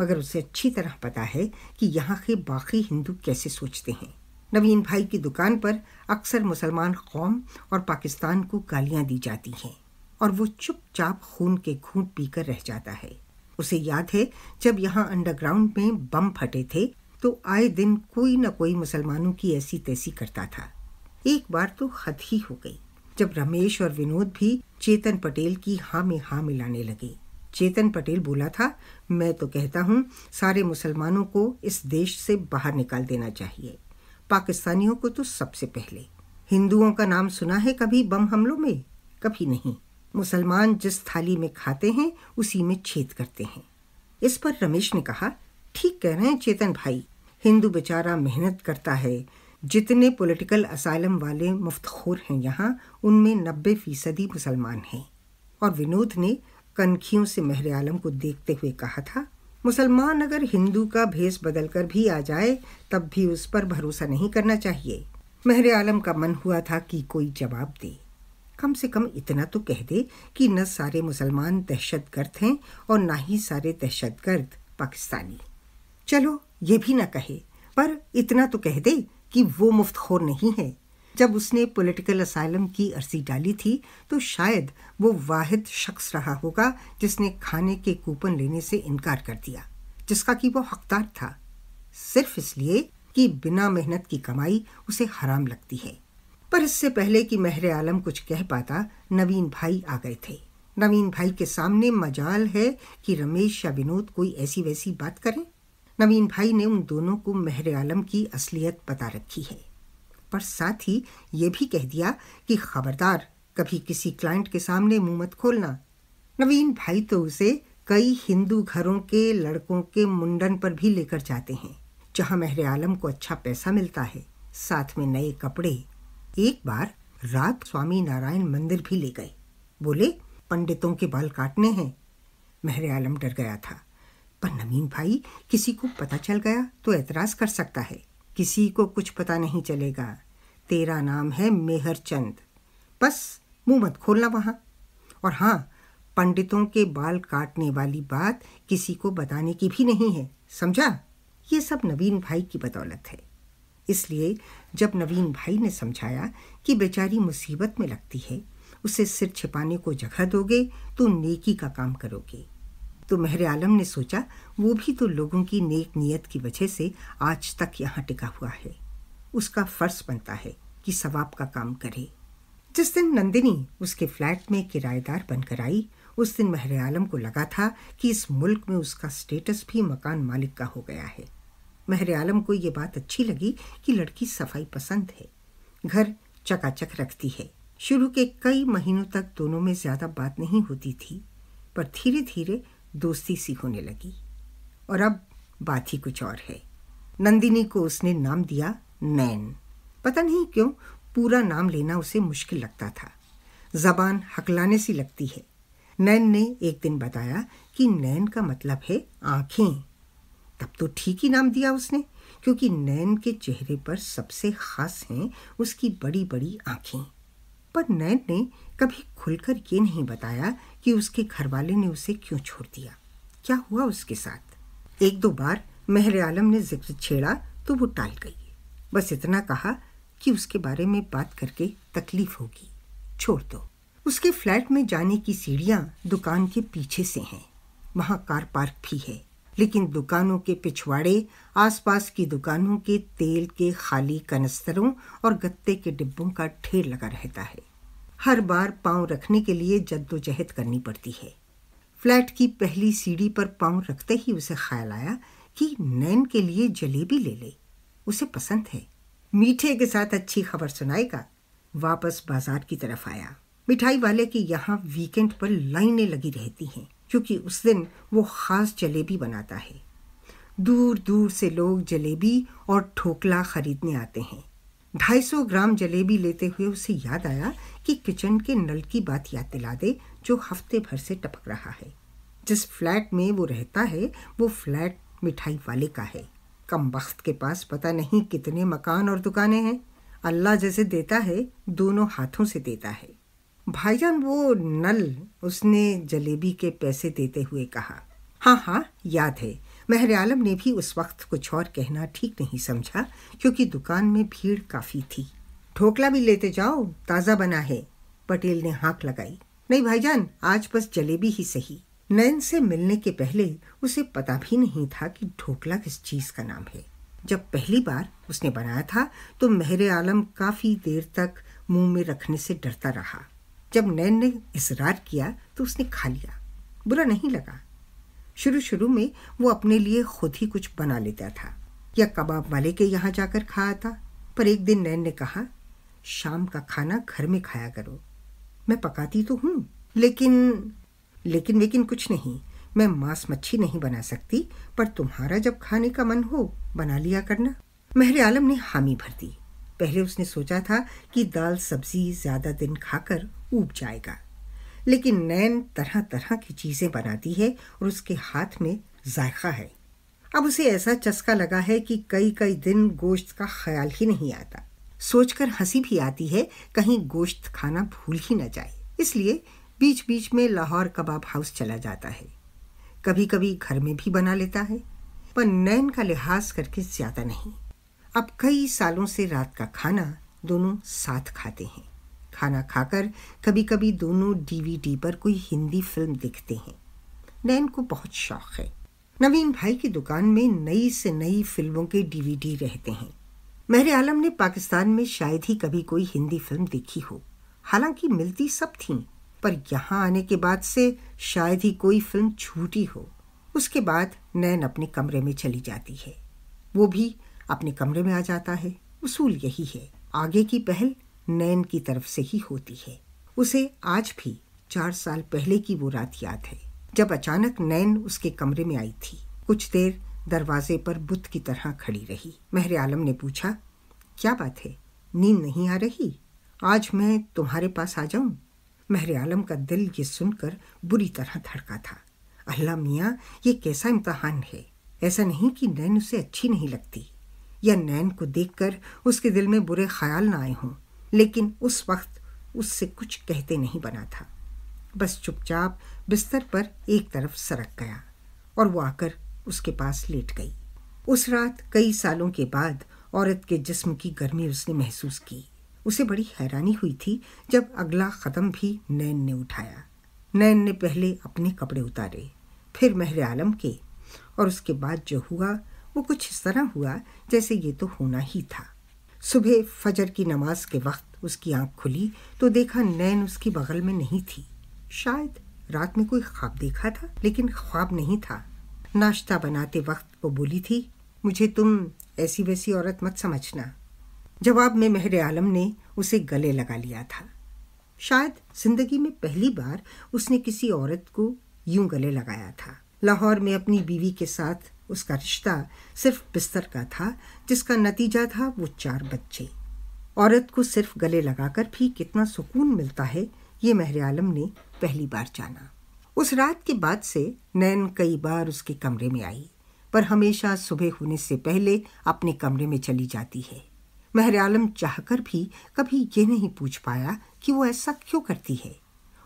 B: मगर उसे अच्छी तरह पता है कि यहाँ के बाकी हिंदू कैसे सोचते हैं नवीन भाई की दुकान पर अक्सर मुसलमान कौम और पाकिस्तान को गालियाँ दी जाती हैं और वो चुपचाप खून के घूट पीकर रह जाता है उसे याद है जब यहाँ अंडरग्राउंड में बम फटे थे तो आए दिन कोई न कोई मुसलमानों की ऐसी तैसी करता था एक बार तो हद ही हो गई जब रमेश और विनोद भी चेतन पटेल की हाँ में हाँ मिलाने लगे चेतन पटेल बोला था मैं तो कहता हूँ सारे मुसलमानों को इस देश से बाहर निकाल देना चाहिए पाकिस्तानियों को तो सबसे पहले हिंदुओं का नाम सुना है कभी बम हमलों में कभी नहीं मुसलमान जिस थाली में खाते हैं उसी में छेद करते हैं इस पर रमेश ने कहा ठीक कह रहे हैं चेतन भाई हिंदू बेचारा मेहनत करता है जितने पॉलिटिकल असालम वाले मुफ्तखोर हैं यहाँ उनमें नब्बे फीसदी मुसलमान हैं और विनोद ने कनखियों से महर आलम को देखते हुए कहा था मुसलमान अगर हिंदू का भेस बदल कर भी आ जाए तब भी उस पर भरोसा नहीं करना चाहिए महर आलम का मन हुआ था कि कोई जवाब दे कम से कम इतना तो कह दे कि न सारे मुसलमान दहशत गर्द हैं और ना ही सारे दहशत गर्द पाकिस्तानी चलो ये भी ना कहे पर इतना तो कह दे कि वो मुफ्तखोर नहीं है जब उसने पॉलिटिकल असाइलम की अर्जी डाली थी तो शायद वो वाहिद शख्स रहा होगा जिसने खाने के कूपन लेने से इनकार कर दिया जिसका कि वो हकदार था सिर्फ इसलिए कि बिना मेहनत की कमाई उसे हराम लगती है पर इससे पहले कि महरे आलम कुछ कह पाता नवीन भाई आ गए थे नवीन भाई के सामने मजाल है कि रमेश या विनोद कोई ऐसी वैसी बात करें नवीन भाई ने उन दोनों को महरे आलम की असलियत बता रखी है पर साथ ही ये भी कह दिया कि खबरदार कभी किसी क्लाइंट के सामने मुंह मत खोलना नवीन भाई तो उसे कई हिंदू घरों के लड़कों के मुंडन पर भी लेकर जाते हैं जहाँ महरे आलम को अच्छा पैसा मिलता है साथ में नए कपड़े एक बार रात स्वामी नारायण मंदिर भी ले गए बोले पंडितों के बाल काटने हैं मेहर आलम डर गया था पर नवीन भाई किसी को पता चल गया तो ऐतराज कर सकता है किसी को कुछ पता नहीं चलेगा तेरा नाम है मेहर चंद बस मुंह मत खोलना वहां और हाँ पंडितों के बाल काटने वाली बात किसी को बताने की भी नहीं है समझा ये सब नवीन भाई की बदौलत है इसलिए जब नवीन भाई ने समझाया कि बेचारी मुसीबत में लगती है उसे सिर छिपाने को जगह दोगे तो नेकी का काम करोगे तो महर आलम ने सोचा वो भी तो लोगों की नेक नीयत की वजह से आज तक यहाँ टिका हुआ है उसका फर्ज बनता है कि सवाब का काम करे जिस दिन नंदिनी उसके फ्लैट में किराएदार बनकर आई उस दिन महर आलम को लगा था कि इस मुल्क में उसका स्टेटस भी मकान मालिक का हो गया है महर आलम को ये बात अच्छी लगी कि लड़की सफाई पसंद है घर चकाचक रखती है शुरू के कई महीनों तक दोनों में ज़्यादा बात नहीं होती थी पर धीरे धीरे दोस्ती सी होने लगी और अब बात ही कुछ और है नंदिनी को उसने नाम दिया नैन पता नहीं क्यों पूरा नाम लेना उसे मुश्किल लगता था जबान हकलाने सी लगती है नैन ने एक दिन बताया कि नैन का मतलब है आंखें तब तो ठीक ही नाम दिया उसने क्योंकि नैन के चेहरे पर सबसे खास हैं उसकी बड़ी बड़ी आंखें पर नैन ने कभी खुलकर ये नहीं बताया कि उसके घरवाले ने उसे क्यों छोड़ दिया क्या हुआ उसके साथ एक दो बार महर आलम ने जिक्र छेड़ा तो वो टाल गई बस इतना कहा कि उसके बारे में बात करके तकलीफ होगी छोड़ दो उसके फ्लैट में जाने की सीढ़ियां दुकान के पीछे से हैं वहाँ कार पार्क भी है लेकिन दुकानों के पिछवाड़े आसपास की दुकानों के तेल के खाली कनस्तरों और गत्ते के डिब्बों का ढेर लगा रहता है हर बार पांव रखने के लिए जद्दोजहद करनी पड़ती है फ्लैट की पहली सीढ़ी पर पांव रखते ही उसे ख्याल आया कि नैन के लिए जलेबी ले ले उसे पसंद है मीठे के साथ अच्छी खबर सुनाएगा वापस बाजार की तरफ आया मिठाई वाले के यहाँ वीकेंड पर लाइनें लगी रहती हैं क्योंकि उस दिन वो ख़ास जलेबी बनाता है दूर दूर से लोग जलेबी और ठोकला खरीदने आते हैं ढाई सौ ग्राम जलेबी लेते हुए उसे याद आया कि किचन के नल की बात याद दिला दे जो हफ्ते भर से टपक रहा है जिस फ्लैट में वो रहता है वो फ्लैट मिठाई वाले का है कम वक्त के पास पता नहीं कितने मकान और दुकानें हैं अल्लाह जैसे देता है दोनों हाथों से देता है भाईजान वो नल उसने जलेबी के पैसे देते हुए कहा हाँ हाँ याद है महर आलम ने भी उस वक्त कुछ और कहना ठीक नहीं समझा क्योंकि दुकान में भीड़ काफ़ी थी ढोकला भी लेते जाओ ताज़ा बना है पटेल ने हाँक लगाई नहीं भाईजान आज बस जलेबी ही सही नयन से मिलने के पहले उसे पता भी नहीं था कि ढोकला किस चीज़ का नाम है जब पहली बार उसने बनाया था तो मेहर आलम काफ़ी देर तक मुंह में रखने से डरता रहा जब नैन ने इसरार किया तो उसने खा लिया बुरा नहीं लगा शुरू शुरू में वो अपने लिए खुद ही कुछ बना लेता था या कबाब वाले के यहाँ जाकर खा आता पर एक दिन नैन ने कहा शाम का खाना घर में खाया करो मैं पकाती तो हूँ लेकिन लेकिन लेकिन कुछ नहीं मैं मांस मच्छी नहीं बना सकती पर तुम्हारा जब खाने का मन हो बना लिया करना मेहर आलम ने हामी भर दी पहले उसने सोचा था कि दाल सब्जी ज़्यादा दिन खाकर ऊब जाएगा लेकिन नैन तरह तरह की चीज़ें बनाती है और उसके हाथ में जायका है अब उसे ऐसा चस्का लगा है कि कई कई दिन गोश्त का ख्याल ही नहीं आता सोचकर हंसी भी आती है कहीं गोश्त खाना भूल ही ना जाए इसलिए बीच बीच में लाहौर कबाब हाउस चला जाता है कभी कभी घर में भी बना लेता है पर नैन का लिहाज करके ज़्यादा नहीं अब कई सालों से रात का खाना दोनों साथ खाते हैं खाना खाकर कभी कभी दोनों डीवीडी पर कोई हिंदी फिल्म देखते हैं नैन को बहुत शौक है नवीन भाई की दुकान में नई से नई फिल्मों के डीवीडी रहते हैं महर आलम ने पाकिस्तान में शायद ही कभी कोई हिंदी फिल्म देखी हो हालांकि मिलती सब थी पर यहाँ आने के बाद से शायद ही कोई फिल्म छूटी हो उसके बाद नैन अपने कमरे में चली जाती है वो भी अपने कमरे में आ जाता है उसूल यही है आगे की पहल नैन की तरफ से ही होती है उसे आज भी चार साल पहले की वो रात याद है जब अचानक नैन उसके कमरे में आई थी कुछ देर दरवाजे पर बुत की तरह खड़ी रही मेहर आलम ने पूछा क्या बात है नींद नहीं आ रही आज मैं तुम्हारे पास आ जाऊं मेहर आलम का दिल ये सुनकर बुरी तरह धड़का था अल्लाह मियाँ ये कैसा इम्तहान है ऐसा नहीं कि नैन उसे अच्छी नहीं लगती या नैन को देखकर उसके दिल में बुरे ख्याल ना आए हों लेकिन उस वक्त उससे कुछ कहते नहीं बना था बस चुपचाप बिस्तर पर एक तरफ सरक गया और वो आकर उसके पास लेट गई उस रात कई सालों के बाद औरत के जिस्म की गर्मी उसने महसूस की उसे बड़ी हैरानी हुई थी जब अगला कदम भी नैन ने उठाया नैन ने पहले अपने कपड़े उतारे फिर महर आलम के और उसके बाद जो हुआ वो कुछ इस तरह हुआ जैसे ये तो होना ही था सुबह फजर की नमाज के वक्त उसकी आंख खुली तो देखा नैन उसकी बगल में नहीं थी शायद रात में कोई ख्वाब देखा था लेकिन ख्वाब नहीं था नाश्ता बनाते वक्त वो बोली थी मुझे तुम ऐसी वैसी औरत मत समझना जवाब में मेहर आलम ने उसे गले लगा लिया था शायद जिंदगी में पहली बार उसने किसी औरत को यूं गले लगाया था लाहौर में अपनी बीवी के साथ उसका रिश्ता सिर्फ बिस्तर का था जिसका नतीजा था वो चार बच्चे औरत को सिर्फ गले लगाकर भी कितना सुकून मिलता है ये महर आलम ने पहली बार जाना उस रात के बाद से नैन कई बार उसके कमरे में आई पर हमेशा सुबह होने से पहले अपने कमरे में चली जाती है महर आलम चाहकर भी कभी ये नहीं पूछ पाया कि वो ऐसा क्यों करती है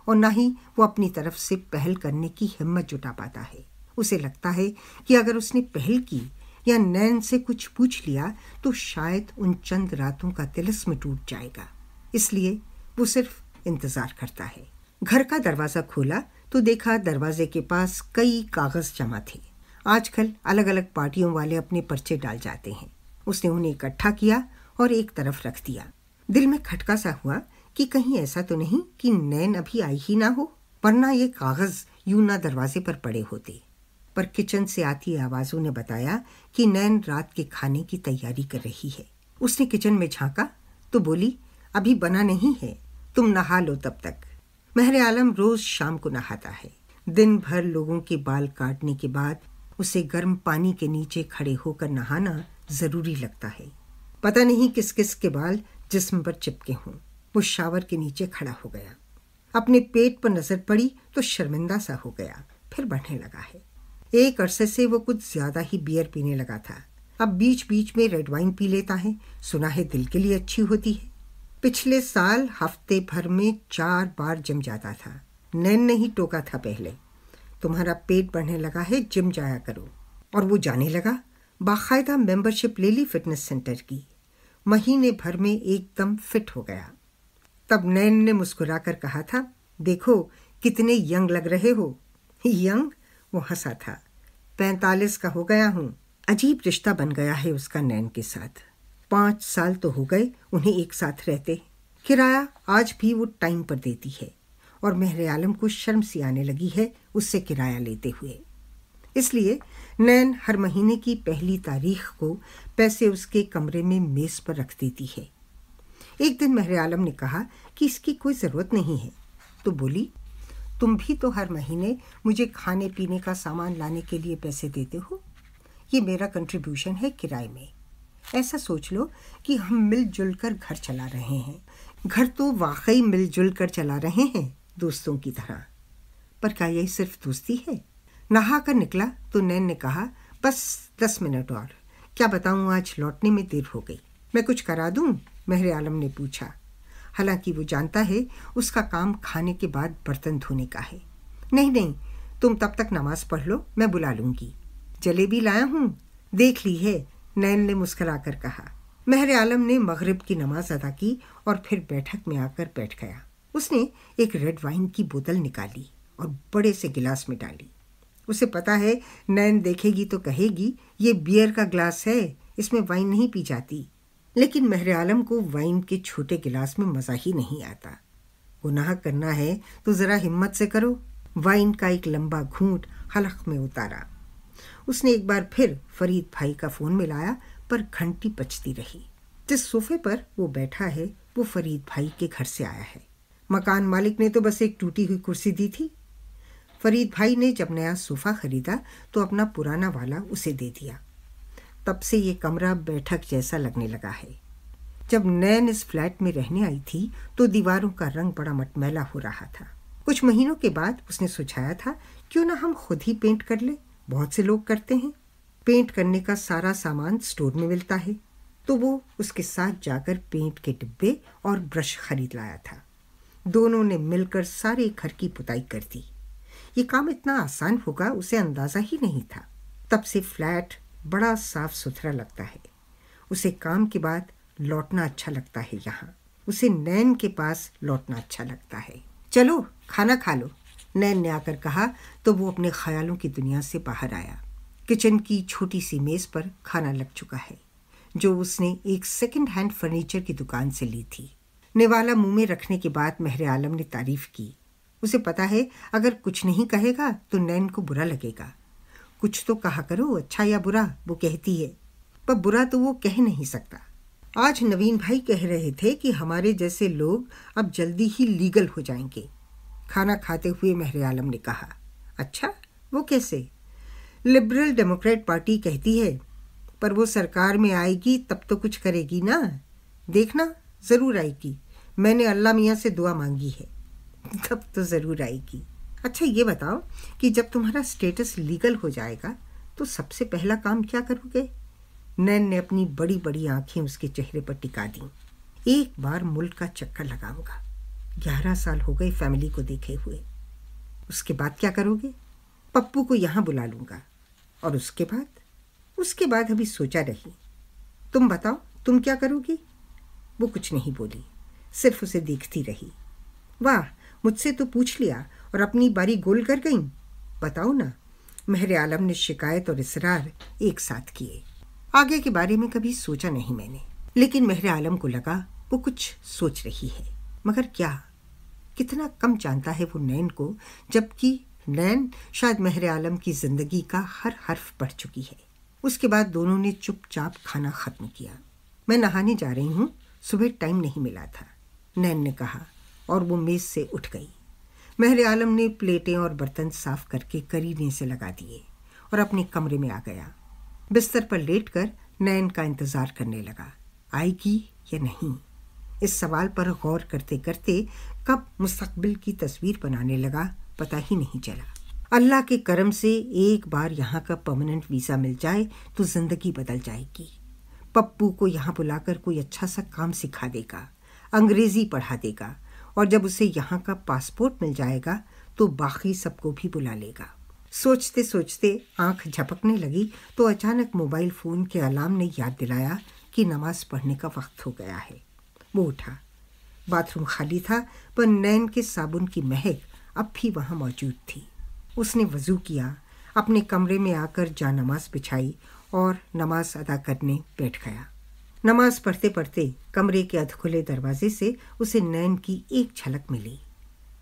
B: और ना ही वो अपनी तरफ से पहल करने की हिम्मत जुटा पाता है उसे लगता है कि अगर उसने पहल की या नैन से कुछ पूछ लिया तो शायद उन चंद रातों का तिलस्म टूट जाएगा इसलिए वो सिर्फ इंतजार करता है घर का दरवाज़ा खोला तो देखा दरवाजे के पास कई कागज़ जमा थे आजकल अलग अलग पार्टियों वाले अपने पर्चे डाल जाते हैं उसने उन्हें इकट्ठा किया और एक तरफ रख दिया दिल में खटका सा हुआ कि कहीं ऐसा तो नहीं कि नैन अभी आई ही ना हो वरना ये कागज़ यूं ना दरवाजे पर पड़े होते पर किचन से आती आवाज़ों ने बताया कि नैन रात के खाने की तैयारी कर रही है उसने किचन में झांका तो बोली अभी बना नहीं है तुम नहा लो तब तक मेहर आलम रोज़ शाम को नहाता है दिन भर लोगों के बाल काटने के बाद उसे गर्म पानी के नीचे खड़े होकर नहाना ज़रूरी लगता है पता नहीं किस किस के बाल जिस्म पर चिपके हों वो शावर के नीचे खड़ा हो गया अपने पेट पर नज़र पड़ी तो शर्मिंदा सा हो गया फिर बढ़ने लगा है एक अरसे से वो कुछ ज्यादा ही बियर पीने लगा था अब बीच बीच में रेड वाइन पी लेता है सुना है दिल के लिए अच्छी होती है पिछले साल हफ्ते भर में चार बार जिम जाता था नैन ने ही टोका था पहले तुम्हारा पेट बढ़ने लगा है जिम जाया करो और वो जाने लगा बाकायदा मेंबरशिप ले ली फिटनेस सेंटर की महीने भर में एकदम फिट हो गया तब नैन ने मुस्कुराकर कहा था देखो कितने यंग लग रहे हो यंग वो हंसा था पैंतालीस का हो गया हूँ अजीब रिश्ता बन गया है उसका नैन के साथ पांच साल तो हो गए उन्हें एक साथ रहते किराया आज भी वो टाइम पर देती है और मेहर आलम को शर्म सी आने लगी है उससे किराया लेते हुए इसलिए नैन हर महीने की पहली तारीख को पैसे उसके कमरे में मेज़ पर रख देती है एक दिन मेहर आलम ने कहा कि इसकी कोई ज़रूरत नहीं है तो बोली तुम भी तो हर महीने मुझे खाने पीने का सामान लाने के लिए पैसे देते हो ये मेरा कंट्रीब्यूशन है किराए में ऐसा सोच लो कि हम मिलजुल कर घर चला रहे हैं घर तो वाकई मिलजुल कर चला रहे हैं दोस्तों की तरह पर क्या यही सिर्फ दोस्ती है नहा कर निकला तो नैन ने कहा बस दस मिनट और क्या बताऊँ आज लौटने में देर हो गई मैं कुछ करा दूँ मेहर आलम ने पूछा हालांकि वो जानता है उसका काम खाने के बाद बर्तन धोने का है नहीं नहीं तुम तब तक नमाज पढ़ लो मैं बुला लूंगी जलेबी लाया हूँ देख ली है नैन ने मुस्करा कर कहा मेहर आलम ने मगरब की नमाज अदा की और फिर बैठक में आकर बैठ गया उसने एक रेड वाइन की बोतल निकाली और बड़े से गिलास में डाली उसे पता है नैन देखेगी तो कहेगी ये बियर का ग्लास है इसमें वाइन नहीं पी जाती लेकिन मेहर आलम को वाइन के छोटे गिलास में मज़ा ही नहीं आता गुनाह करना है तो ज़रा हिम्मत से करो वाइन का एक लंबा घूंट हलक में उतारा उसने एक बार फिर फरीद भाई का फ़ोन मिलाया पर घंटी बचती रही जिस सोफे पर वो बैठा है वो फरीद भाई के घर से आया है मकान मालिक ने तो बस एक टूटी हुई कुर्सी दी थी फरीद भाई ने जब नया सोफ़ा खरीदा तो अपना पुराना वाला उसे दे दिया तब से ये कमरा बैठक जैसा लगने लगा है जब नैन इस फ्लैट में रहने आई थी तो दीवारों का रंग बड़ा मटमैला हो रहा था कुछ महीनों के बाद उसने सुझाया था क्यों ना हम खुद ही पेंट कर ले बहुत से लोग करते हैं पेंट करने का सारा सामान स्टोर में मिलता है तो वो उसके साथ जाकर पेंट के डिब्बे और ब्रश खरीद लाया था दोनों ने मिलकर सारे घर की पुताई कर दी ये काम इतना आसान होगा उसे अंदाजा ही नहीं था तब से फ्लैट बड़ा साफ सुथरा लगता है उसे काम के बाद लौटना अच्छा लगता है यहाँ उसे नैन के पास लौटना अच्छा लगता है चलो खाना खा लो नैन ने आकर कहा तो वो अपने ख्यालों की दुनिया से बाहर आया किचन की छोटी सी मेज़ पर खाना लग चुका है जो उसने एक सेकंड हैंड फर्नीचर की दुकान से ली थी निवाला मुंह में रखने के बाद मेहर आलम ने तारीफ की उसे पता है अगर कुछ नहीं कहेगा तो नैन को बुरा लगेगा कुछ तो कहा करो अच्छा या बुरा वो कहती है पर बुरा तो वो कह नहीं सकता आज नवीन भाई कह रहे थे कि हमारे जैसे लोग अब जल्दी ही लीगल हो जाएंगे खाना खाते हुए मेहर आलम ने कहा अच्छा वो कैसे लिबरल डेमोक्रेट पार्टी कहती है पर वो सरकार में आएगी तब तो कुछ करेगी ना देखना ज़रूर आएगी मैंने अल्लाह मियाँ से दुआ मांगी है तब तो ज़रूर आएगी अच्छा ये बताओ कि जब तुम्हारा स्टेटस लीगल हो जाएगा तो सबसे पहला काम क्या करोगे नैन ने अपनी बड़ी बड़ी आंखें उसके चेहरे पर टिका दी एक बार मुल्क का चक्कर लगाऊंगा ग्यारह साल हो गए फैमिली को देखे हुए उसके बाद क्या करोगे पप्पू को यहाँ बुला लूंगा और उसके बाद उसके बाद अभी सोचा रही तुम बताओ तुम क्या करोगी वो कुछ नहीं बोली सिर्फ उसे देखती रही वाह मुझसे तो पूछ लिया और अपनी बारी गोल कर गई बताओ ना मेहर आलम ने शिकायत और इसरार एक साथ किए आगे के बारे में कभी सोचा नहीं मैंने लेकिन मेहर आलम को लगा वो कुछ सोच रही है मगर क्या कितना कम जानता है वो नैन को जबकि नैन शायद मेहर आलम की जिंदगी का हर हर्फ पढ़ चुकी है उसके बाद दोनों ने चुपचाप खाना खत्म किया मैं नहाने जा रही हूँ सुबह टाइम नहीं मिला था नैन ने कहा और वो मेज से उठ गई महल आलम ने प्लेटें और बर्तन साफ करके करीने से लगा दिए और अपने कमरे में आ गया बिस्तर पर लेट कर नैन का इंतज़ार करने लगा आएगी या नहीं इस सवाल पर गौर करते करते कब मुस्तकबिल की तस्वीर बनाने लगा पता ही नहीं चला अल्लाह के करम से एक बार यहाँ का परमानेंट वीज़ा मिल जाए तो ज़िंदगी बदल जाएगी पप्पू को यहाँ बुलाकर कोई अच्छा सा काम सिखा देगा अंग्रेज़ी पढ़ा देगा और जब उसे यहाँ का पासपोर्ट मिल जाएगा तो बाकी सबको भी बुला लेगा सोचते सोचते आंख झपकने लगी तो अचानक मोबाइल फ़ोन के अलार्म ने याद दिलाया कि नमाज पढ़ने का वक्त हो गया है वो उठा बाथरूम खाली था पर नैन के साबुन की महक अब भी वहाँ मौजूद थी उसने वज़ू किया अपने कमरे में आकर जा नमाज बिछाई और नमाज अदा करने बैठ गया नमाज पढ़ते पढ़ते कमरे के अधखुले दरवाजे से उसे नैन की एक झलक मिली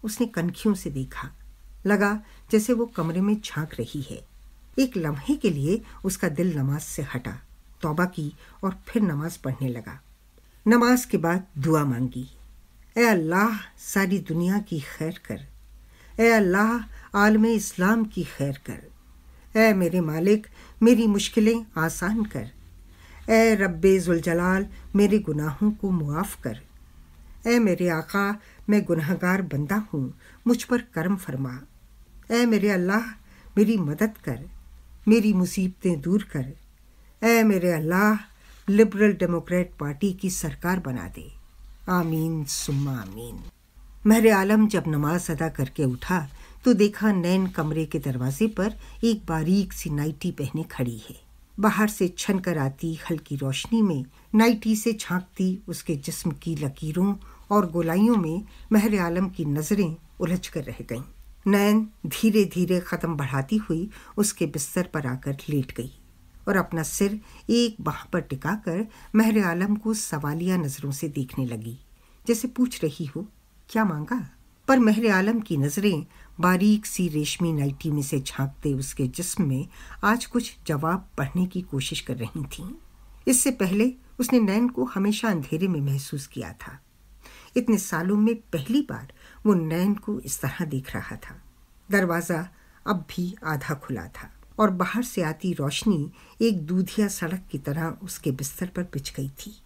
B: उसने कनखियों से देखा लगा जैसे वो कमरे में झांक रही है एक लम्हे के लिए उसका दिल नमाज से हटा तौबा की और फिर नमाज पढ़ने लगा नमाज के बाद दुआ मांगी ए अल्लाह सारी दुनिया की खैर कर ए अल्लाह आलम इस्लाम की खैर कर ए मेरे मालिक मेरी मुश्किलें आसान कर ए रब जुलजलाल मेरे गुनाहों को मुआफ़ कर ए मेरे आका मैं गुनहगार बंदा हूँ मुझ पर कर्म फरमा ए मेरे अल्लाह मेरी मदद कर मेरी मुसीबतें दूर कर ए मेरे अल्लाह लिबरल डेमोक्रेट पार्टी की सरकार बना दे आमीन सुम्मा आमीन मेरे आलम जब नमाज अदा करके उठा तो देखा नैन कमरे के दरवाजे पर एक बारीक सी नाइटी पहने खड़ी है बाहर से छन कर आती हल्की रोशनी में नाइटी से झांकती उसके जिस्म की लकीरों और गोलाइयों में महरे आलम की नज़रें उलझ कर रह गईं नयन धीरे धीरे ख़त्म बढ़ाती हुई उसके बिस्तर पर आकर लेट गई और अपना सिर एक बाह पर टिका कर महर आलम को सवालिया नज़रों से देखने लगी जैसे पूछ रही हो क्या मांगा पर महरे आलम की नज़रें बारीक सी रेशमी नाइटी में से झांकते उसके जिस्म में आज कुछ जवाब पढ़ने की कोशिश कर रही थी इससे पहले उसने नैन को हमेशा अंधेरे में महसूस किया था इतने सालों में पहली बार वो नैन को इस तरह देख रहा था दरवाज़ा अब भी आधा खुला था और बाहर से आती रोशनी एक दूधिया सड़क की तरह उसके बिस्तर पर पिछ गई थी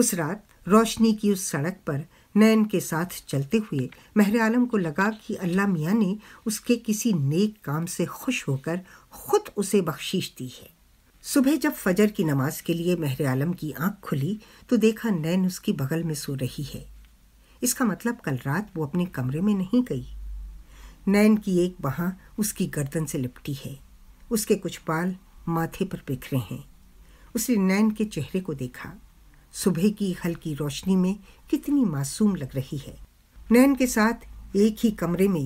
B: उस रात रोशनी की उस सड़क पर नैन के साथ चलते हुए महर आलम को लगा कि अल्लाह मियाँ ने उसके किसी नेक काम से खुश होकर खुद उसे बख्शीश दी है सुबह जब फजर की नमाज के लिए महर आलम की आंख खुली तो देखा नैन उसकी बगल में सो रही है इसका मतलब कल रात वो अपने कमरे में नहीं गई नैन की एक बहा उसकी गर्दन से लिपटी है उसके कुछ बाल माथे पर बिखरे हैं उसने नैन के चेहरे को देखा सुबह की हल्की रोशनी में कितनी मासूम लग रही है नैन के साथ एक ही कमरे में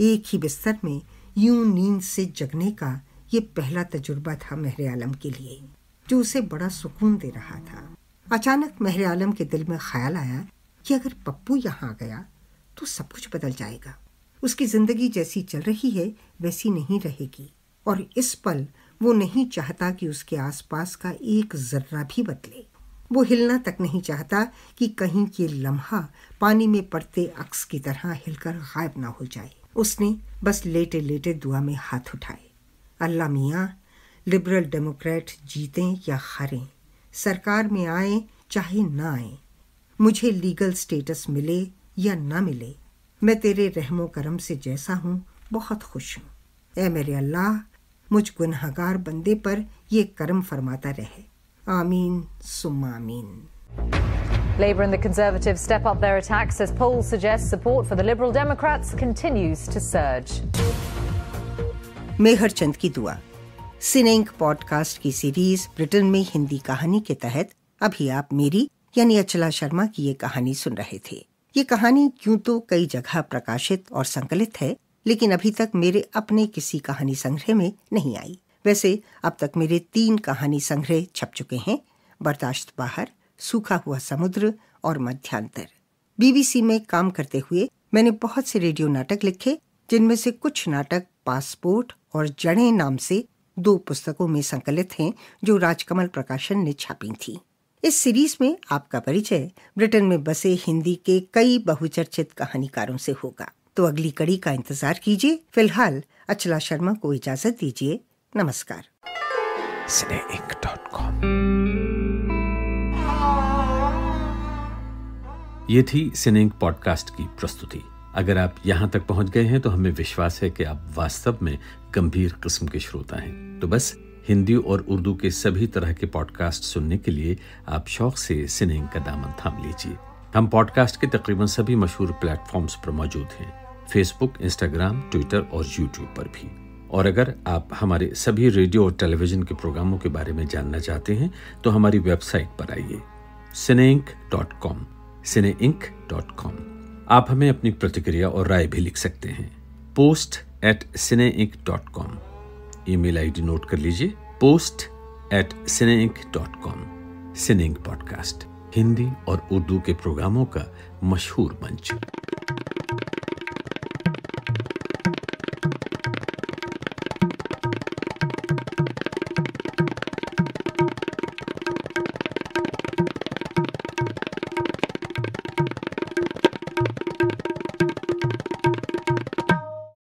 B: एक ही बिस्तर में यूं नींद से जगने का ये पहला तजुर्बा था मेहर आलम के लिए जो उसे बड़ा सुकून दे रहा था अचानक मेहर आलम के दिल में ख्याल आया कि अगर पप्पू यहाँ आ गया तो सब कुछ बदल जाएगा उसकी ज़िंदगी जैसी चल रही है वैसी नहीं रहेगी और इस पल वो नहीं चाहता कि उसके आसपास का एक ज़र्रा भी बदले वो हिलना तक नहीं चाहता कि कहीं ये लम्हा पानी में पड़ते अक्स की तरह हिलकर गायब ना हो जाए उसने बस लेटे लेटे दुआ में हाथ उठाए अल्लाह मियाँ लिबरल डेमोक्रेट जीतें या हारें सरकार में आए चाहे ना आए मुझे लीगल स्टेटस मिले या ना मिले मैं तेरे रहमो करम से जैसा हूँ बहुत खुश हूँ ए मेरे अल्लाह मुझ गुनहगार बंदे पर ये कर्म फरमाता रहे Amin Sumamin.
A: Labour and the Conservatives step up their attacks as polls suggest support for the Liberal Democrats continues to surge.
B: मेहर चंद की दुआ सिनेंक पॉडकास्ट की सीरीज ब्रिटेन में हिंदी कहानी के तहत अभी आप मेरी यानी अचला शर्मा की ये कहानी सुन रहे थे ये कहानी यूं तो कई जगह प्रकाशित और संकलित है लेकिन अभी तक मेरे अपने किसी कहानी संग्रह में नहीं आई वैसे अब तक मेरे तीन कहानी संग्रह छप चुके हैं बर्दाश्त बाहर सूखा हुआ समुद्र और मध्यांतर बीबीसी में काम करते हुए मैंने बहुत से रेडियो नाटक लिखे जिनमें से कुछ नाटक पासपोर्ट और जड़े नाम से दो पुस्तकों में संकलित हैं जो राजकमल प्रकाशन ने छापी थी इस सीरीज में आपका परिचय ब्रिटेन में बसे हिंदी के कई बहुचर्चित कहानीकारों से होगा तो अगली कड़ी का इंतजार कीजिए फिलहाल अचला शर्मा को इजाजत दीजिए नमस्कार
A: ये थी सिनेंक पॉडकास्ट की प्रस्तुति अगर आप यहाँ तक पहुँच गए हैं तो हमें विश्वास है कि आप वास्तव में गंभीर किस्म के श्रोता हैं तो बस हिंदी और उर्दू के सभी तरह के पॉडकास्ट सुनने के लिए आप शौक से सिनेंग का दामन थाम लीजिए हम पॉडकास्ट के तकरीबन सभी मशहूर प्लेटफॉर्म्स पर मौजूद हैं फेसबुक इंस्टाग्राम ट्विटर और यूट्यूब पर भी और अगर आप हमारे सभी रेडियो और टेलीविज़न के प्रोग्रामों के बारे में जानना चाहते हैं तो हमारी वेबसाइट पर आइए Cine Ink dot com cine ink dot com आप हमें अपनी प्रतिक्रिया और राय भी लिख सकते हैं post at cine ink dot com email I D note कर लीजिए post at cine ink dot com cine ink podcast Hindi और उर्दू के प्रोग्रामों का मशहूर मंच